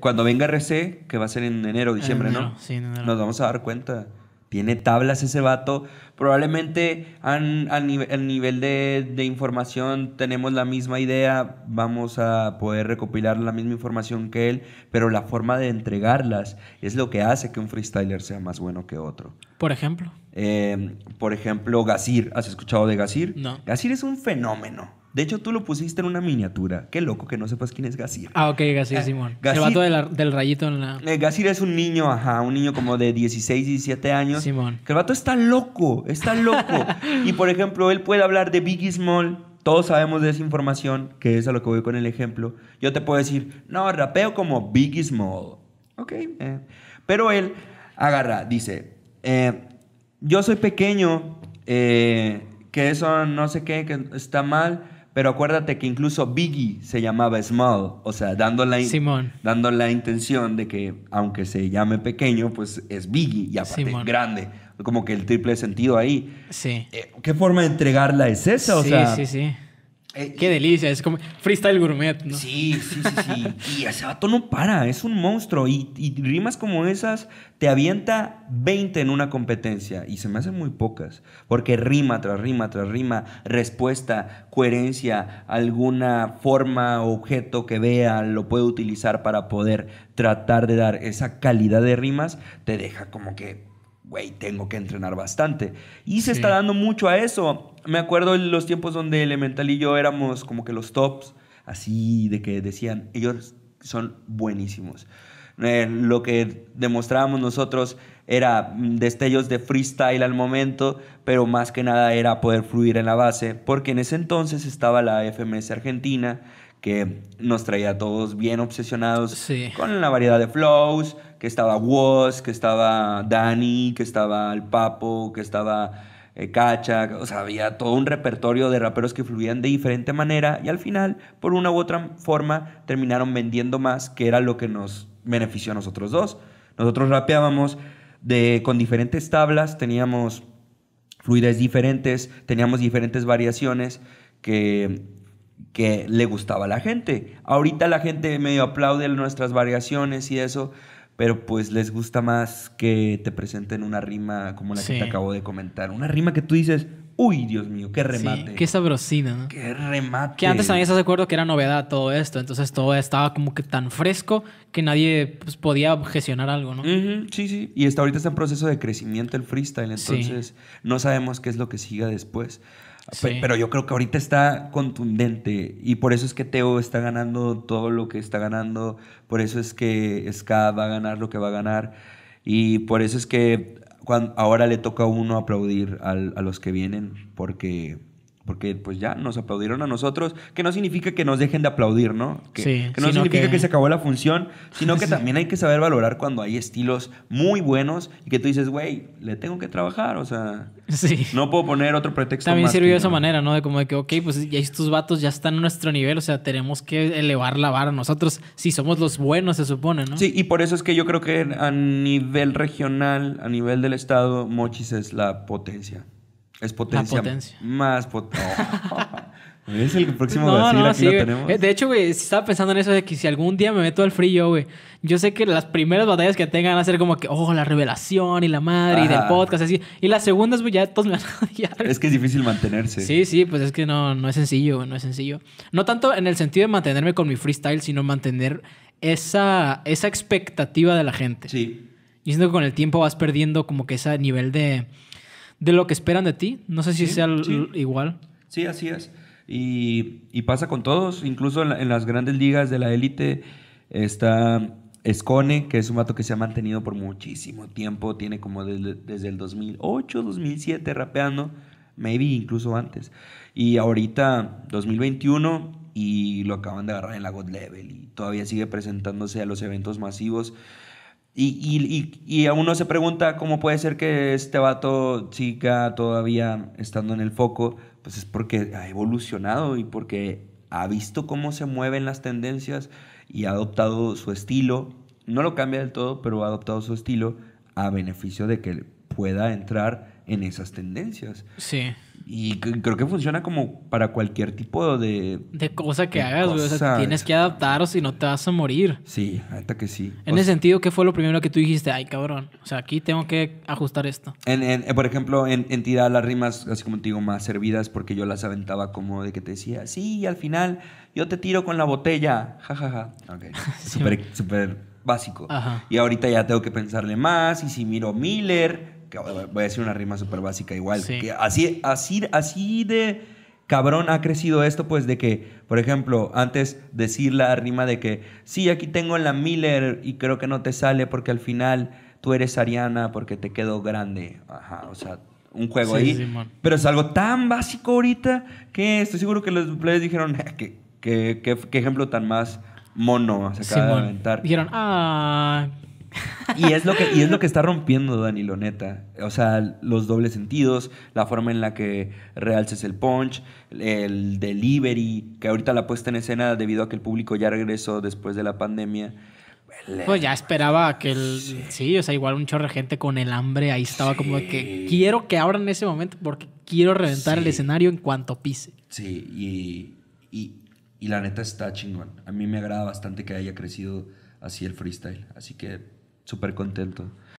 cuando venga RC, que va a ser en enero, o diciembre, ¿no? Nos vamos a dar cuenta. Tiene tablas ese vato. Probablemente al, nivel de, información tenemos la misma idea. Vamos a poder recopilar la misma información que él. Pero la forma de entregarlas es lo que hace que un freestyler sea más bueno que otro. Por ejemplo. Eh, por ejemplo, Gasir. ¿Has escuchado de Gasir? No. Gasir es un fenómeno. De hecho, tú lo pusiste en una miniatura. Qué loco que no sepas quién es Gasir. Ah, ok, Gasir eh, Simón. el vato del rayito en la. Eh, Gacir es un niño, ajá, un niño como de 16, 17 años. Simón. Que el vato está loco, está loco. y por ejemplo, él puede hablar de Biggie Small. Todos sabemos de esa información, que es a lo que voy con el ejemplo. Yo te puedo decir, no, rapeo como Biggie Small. Ok. Eh. Pero él agarra, dice, yo soy pequeño, que eso no sé qué, que está mal pero acuérdate que incluso Biggie se llamaba Small, o sea, dando la, dando la intención de que aunque se llame pequeño, pues es Biggie y aparte grande. Como que el triple sentido ahí. Sí. Eh, ¿Qué forma de entregarla es esa? O sí, sí, sí. Eh, Qué delicia, es como freestyle gourmet, ¿no? Sí, sí, sí, y ese vato no para, es un monstruo. Y, rimas como esas, te avienta 20 en una competencia. Y se me hacen muy pocas. Porque rima tras rima tras rima, respuesta, coherencia, alguna forma, objeto que vea, lo puede utilizar para poder tratar de dar esa calidad de rimas, te deja como que güey, tengo que entrenar bastante. Y se está dando mucho a eso. Me acuerdo en los tiempos donde Elemental y yo éramos como que los tops, así de que decían, ellos son buenísimos. Eh, lo que demostrábamos nosotros era mm, destellos de freestyle al momento, pero más que nada era poder fluir en la base, porque en ese entonces estaba la FMS Argentina que nos traía a todos bien obsesionados con la variedad de flows, que estaba Woz, que estaba Dani, que estaba El Papo, que estaba eh, Cacha, o sea, había todo un repertorio de raperos que fluían de diferente manera y al final, por una u otra forma, terminaron vendiendo más, que era lo que nos benefició a nosotros dos. Nosotros rapeábamos de, con diferentes tablas, teníamos fluidez diferentes, teníamos diferentes variaciones que que le gustaba a la gente. Ahorita la gente medio aplaude nuestras variaciones y eso, pero pues les gusta más que te presenten una rima como la que te acabo de comentar. Una rima que tú dices, uy, Dios mío, qué remate. Sí, qué sabrosina, ¿no? Qué remate. Que antes también estás de acuerdo que era novedad todo esto, entonces todo estaba como que tan fresco que nadie pues, podía objecionar algo, ¿no? Sí, sí. Y ahorita está en proceso de crecimiento el freestyle, entonces no sabemos qué es lo que siga después. Pero yo creo que ahorita está contundente y por eso es que Teo está ganando todo lo que está ganando, por eso es que Ska va a ganar lo que va a ganar y por eso es que ahora le toca a uno aplaudir a los que vienen porque porque pues ya nos aplaudieron a nosotros, que no significa que nos dejen de aplaudir, ¿no? Que, sí, que no significa que... se acabó la función, sino que también hay que saber valorar cuando hay estilos muy buenos y que tú dices, güey, le tengo que trabajar, o sea, no puedo poner otro pretexto. También sirvió de esa manera, ¿no? De como de que, ok, pues ya estos vatos ya están a nuestro nivel, o sea, tenemos que elevar la vara nosotros, si somos los buenos, se supone, ¿no? Sí, y por eso es que yo creo que a nivel regional, a nivel del estado, Mochis es la potencia. Es potencia. potencia. Más potencia. es el próximo Brasil, lo tenemos. Eh, de hecho, güey, estaba pensando en eso de que si algún día me meto al frío, güey, yo sé que las primeras batallas que tengan van a ser como que, oh, la revelación y la madre y del podcast, así. Y las segundas, güey, ya todos me van a Es que es difícil mantenerse. Sí, sí, pues es que no, no es sencillo, no es sencillo. No tanto en el sentido de mantenerme con mi freestyle, sino mantener esa, esa expectativa de la gente. Sí. Y siento que con el tiempo vas perdiendo como que ese nivel de de lo que esperan de ti. No sé si sea igual. Sí, así es. Y, pasa con todos, incluso en, las grandes ligas de la élite está Escone, que es un vato que se ha mantenido por muchísimo tiempo, tiene como desde, desde el 2008, 2007 rapeando, maybe incluso antes. Y ahorita 2021 y lo acaban de agarrar en la God Level y todavía sigue presentándose a los eventos masivos y, y, y, a uno se pregunta cómo puede ser que este vato chica todavía estando en el foco, pues es porque ha evolucionado y porque ha visto cómo se mueven las tendencias y ha adoptado su estilo, no lo cambia del todo, pero ha adoptado su estilo a beneficio de que pueda entrar en esas tendencias. Sí. Y creo que funciona como para cualquier tipo de... De cosa que hagas, güey. O sea, tienes que adaptar o si no te vas a morir. Sí, hasta que sí. En el ese sentido, ¿qué fue lo primero que tú dijiste? Ay, cabrón. O sea, aquí tengo que ajustar esto. por ejemplo, en, tirar las rimas, así como te digo, más servidas porque yo las aventaba como de que te decía, sí, al final yo te tiro con la botella. Ja, ja, ja. Ok. Súper, básico. Y ahorita ya tengo que pensarle más. Y si miro Miller voy a decir una rima súper básica igual. así, así, así de cabrón ha crecido esto, pues de que, por ejemplo, antes decir la rima de que, sí, aquí tengo la Miller y creo que no te sale porque al final tú eres Ariana porque te quedó grande. Ajá, o sea, un juego ahí. pero es algo tan básico ahorita que estoy seguro que los players dijeron, ah, qué, ejemplo tan más mono se acaba de Dijeron, ah, y es lo que, y es lo que está rompiendo Danilo Neta. O sea, los dobles sentidos, la forma en la que realces el punch, el delivery, que ahorita la puesta en escena debido a que el público ya regresó después de la pandemia. Pues ya esperaba que el. Sí. o sea, igual un chorro de gente con el hambre ahí estaba como que quiero que en ese momento porque quiero reventar el escenario en cuanto pise. Sí, y, y, y la neta está chingón. A mí me agrada bastante que haya crecido así el freestyle. Así que súper contento.